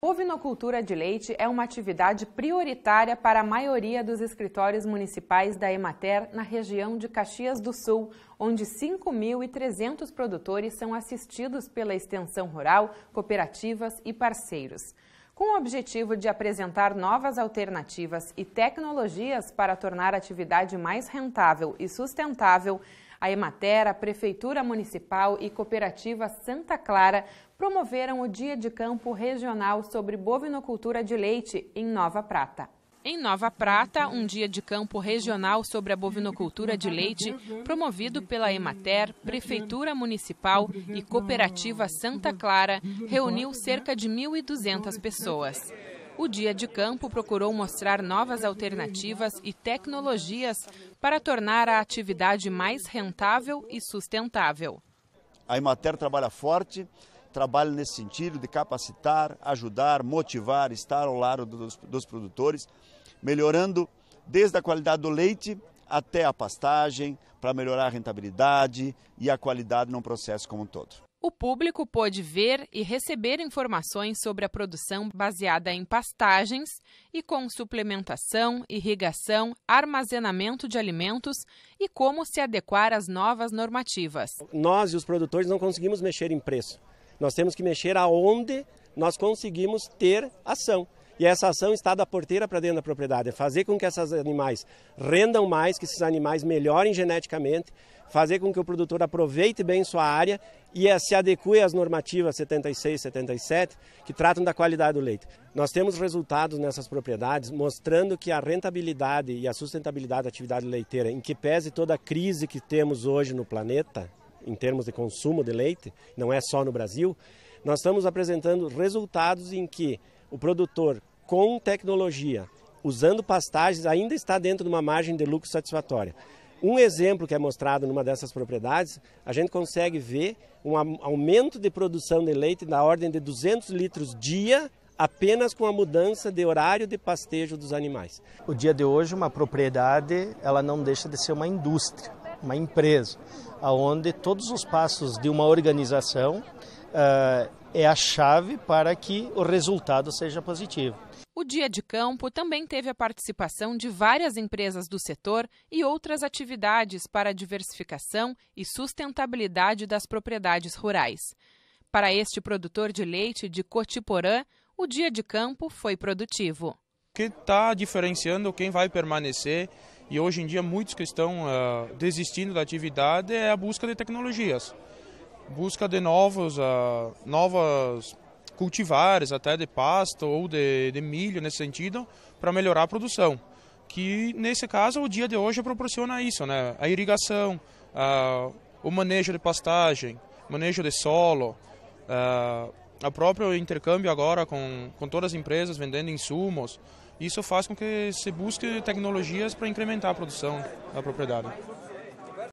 Ovinocultura de leite é uma atividade prioritária para a maioria dos escritórios municipais da Emater na região de Caxias do Sul, onde 5.300 produtores são assistidos pela extensão rural, cooperativas e parceiros. Com o objetivo de apresentar novas alternativas e tecnologias para tornar a atividade mais rentável e sustentável, a Emater, a Prefeitura Municipal e Cooperativa Santa Clara promoveram o Dia de Campo Regional sobre Bovinocultura de Leite em Nova Prata. Em Nova Prata, um dia de campo regional sobre a bovinocultura de leite, promovido pela Emater, Prefeitura Municipal e Cooperativa Santa Clara, reuniu cerca de 1.200 pessoas o Dia de Campo procurou mostrar novas alternativas e tecnologias para tornar a atividade mais rentável e sustentável. A Imater trabalha forte, trabalha nesse sentido de capacitar, ajudar, motivar, estar ao lado dos, dos produtores, melhorando desde a qualidade do leite até a pastagem, para melhorar a rentabilidade e a qualidade num processo como um todo. O público pôde ver e receber informações sobre a produção baseada em pastagens e com suplementação, irrigação, armazenamento de alimentos e como se adequar às novas normativas. Nós e os produtores não conseguimos mexer em preço. Nós temos que mexer aonde nós conseguimos ter ação. E essa ação está da porteira para dentro da propriedade, é fazer com que esses animais rendam mais, que esses animais melhorem geneticamente, fazer com que o produtor aproveite bem sua área e eh, se adeque às normativas 76, 77, que tratam da qualidade do leite. Nós temos resultados nessas propriedades mostrando que a rentabilidade e a sustentabilidade da atividade leiteira, em que pese toda a crise que temos hoje no planeta, em termos de consumo de leite, não é só no Brasil, nós estamos apresentando resultados em que o produtor, com tecnologia, usando pastagens, ainda está dentro de uma margem de lucro satisfatória. Um exemplo que é mostrado numa dessas propriedades, a gente consegue ver um aumento de produção de leite na ordem de 200 litros dia apenas com a mudança de horário de pastejo dos animais. O dia de hoje, uma propriedade, ela não deixa de ser uma indústria, uma empresa, aonde todos os passos de uma organização uh, é a chave para que o resultado seja positivo. Dia de Campo também teve a participação de várias empresas do setor e outras atividades para a diversificação e sustentabilidade das propriedades rurais. Para este produtor de leite de Cotiporã, o Dia de Campo foi produtivo. Que está diferenciando quem vai permanecer e hoje em dia muitos que estão uh, desistindo da atividade é a busca de tecnologias, busca de novos, uh, novas cultivares até de pasto ou de, de milho nesse sentido para melhorar a produção que nesse caso o dia de hoje proporciona isso, né? A irrigação, o manejo de pastagem, manejo de solo, uh, a próprio intercâmbio agora com, com todas as empresas vendendo insumos, isso faz com que se busque tecnologias para incrementar a produção da propriedade.